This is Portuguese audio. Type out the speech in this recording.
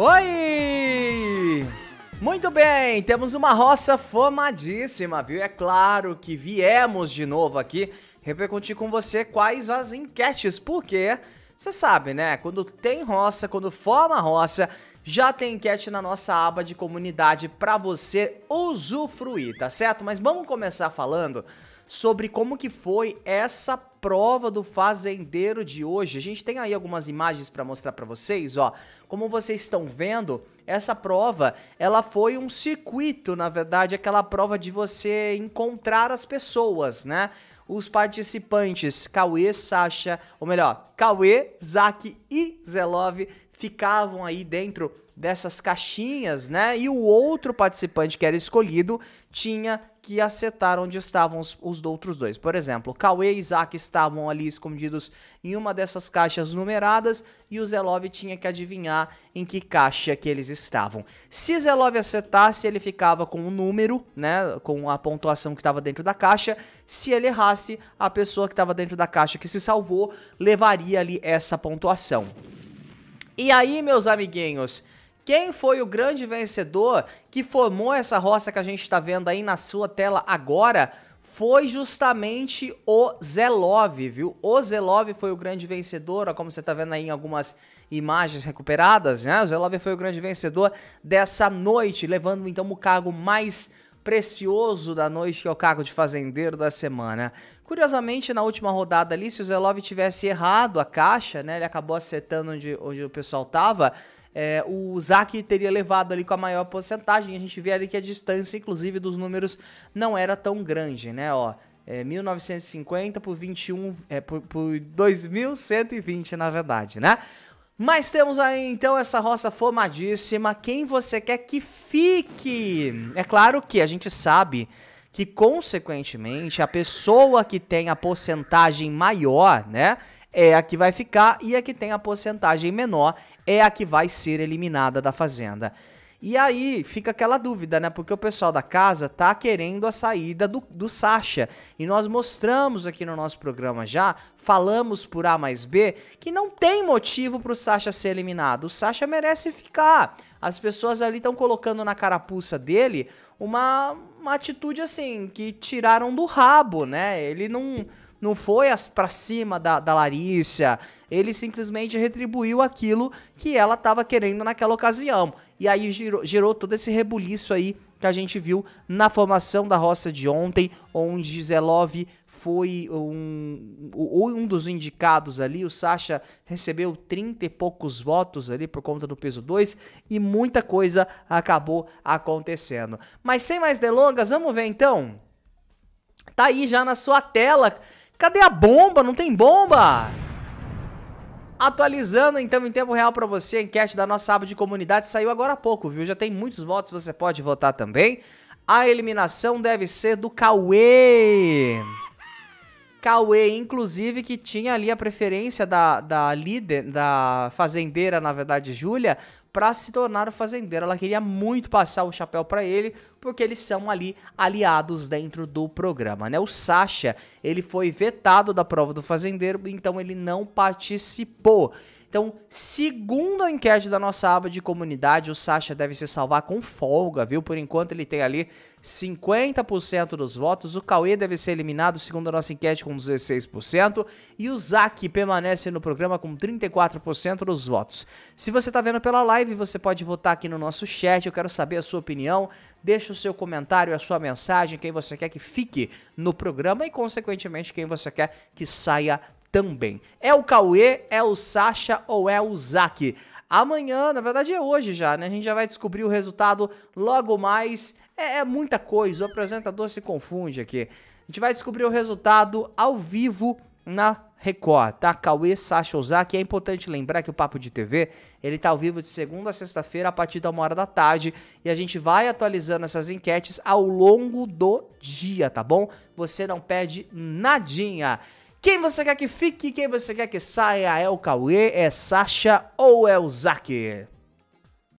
Oi! Muito bem, temos uma roça formadíssima, viu? É claro que viemos de novo aqui repercutir com você quais as enquetes, porque você sabe, né? Quando tem roça, quando forma roça, já tem enquete na nossa aba de comunidade para você usufruir, tá certo? Mas vamos começar falando sobre como que foi essa prova do fazendeiro de hoje. A gente tem aí algumas imagens para mostrar para vocês, ó. Como vocês estão vendo, essa prova, ela foi um circuito, na verdade, aquela prova de você encontrar as pessoas, né? os participantes Cauê, Sasha, ou melhor, Cauê, Zac e Zelov ficavam aí dentro dessas caixinhas, né? E o outro participante que era escolhido tinha que acertar onde estavam os, os outros dois. Por exemplo, Cauê e Isaac estavam ali escondidos em uma dessas caixas numeradas e o Zelov tinha que adivinhar em que caixa que eles estavam. Se Zelov acertasse, ele ficava com o um número, né, com a pontuação que estava dentro da caixa. Se ele errasse, a pessoa que estava dentro da caixa que se salvou levaria ali essa pontuação. E aí, meus amiguinhos, quem foi o grande vencedor que formou essa roça que a gente está vendo aí na sua tela agora? foi justamente o Zelov, viu? O Zelov foi o grande vencedor, como você está vendo aí em algumas imagens recuperadas, né? O Zelov foi o grande vencedor dessa noite, levando então o cargo mais precioso da noite, que é o cargo de fazendeiro da semana. Curiosamente, na última rodada ali, se o Zelov tivesse errado a caixa, né? Ele acabou acertando onde, onde o pessoal tava é, o Zac teria levado ali com a maior porcentagem. A gente vê ali que a distância, inclusive, dos números não era tão grande, né? Ó, é, 1950 por 21, é, por, por 2120, na verdade, né? Mas temos aí então essa roça formadíssima. Quem você quer que fique? É claro que a gente sabe que consequentemente a pessoa que tem a porcentagem maior, né, é a que vai ficar e a que tem a porcentagem menor é a que vai ser eliminada da fazenda. E aí fica aquela dúvida, né? Porque o pessoal da casa tá querendo a saída do, do E nós mostramos aqui no nosso programa já, falamos por A mais B, que não tem motivo pro Sasha ser eliminado. O Sasha merece ficar. As pessoas ali estão colocando na carapuça dele uma, uma atitude assim, que tiraram do rabo, né? Ele não não foi para cima da, da Ele simplesmente retribuiu aquilo que ela estava querendo naquela ocasião. E aí gerou, gerou todo esse rebuliço aí que a gente viu na formação da roça de ontem, onde Zelov foi um, um dos indicados ali. O Sacha recebeu 30 e poucos votos ali por conta do peso 2 e muita coisa acabou acontecendo. Mas sem mais delongas, vamos ver então. Tá aí já na sua tela Cadê a bomba? Não tem bomba! Atualizando então em tempo real para você a enquete da nossa aba de comunidade saiu agora há pouco, viu? Já tem muitos votos, você pode votar também. A eliminação deve ser do Cauê. Cauê, inclusive, que tinha ali a preferência da, da líder, da fazendeira, na verdade, Júlia, para se tornar o fazendeiro. Ela queria muito passar o chapéu para ele, porque eles são ali aliados dentro do programa, né? O Sasha, ele foi vetado da prova do fazendeiro, então ele não participou. Então, segundo a enquete da nossa aba de comunidade, o Sasha deve se salvar com folga, viu? Por enquanto ele tem ali 50% dos votos, o Cauê deve ser eliminado, segundo a nossa enquete, com 16%, e o Zac permanece no programa com 34% dos votos. Se você está vendo pela live, live, você pode votar aqui no nosso chat. Eu quero saber a sua opinião. Deixa o seu comentário, a sua mensagem, quem você quer que fique no programa e, consequentemente, quem você quer que saia também. É o Cauê, é o Sasha ou é o Zaque? Amanhã, na verdade é hoje já, né? A gente já vai descobrir o resultado logo mais. É, é, muita coisa, o apresentador se confunde aqui. A gente vai descobrir o resultado ao vivo na Record, tá? Cauê Sacha Ozaki. É importante lembrar que o Papo de TV, ele tá ao vivo de segunda a sexta-feira a partir da uma hora da tarde e a gente vai atualizando essas enquetes ao longo do dia, tá bom? Você não perde nadinha. Quem você quer que fique, quem você quer que saia, é o Cauê, é Sasha ou é o Zaque?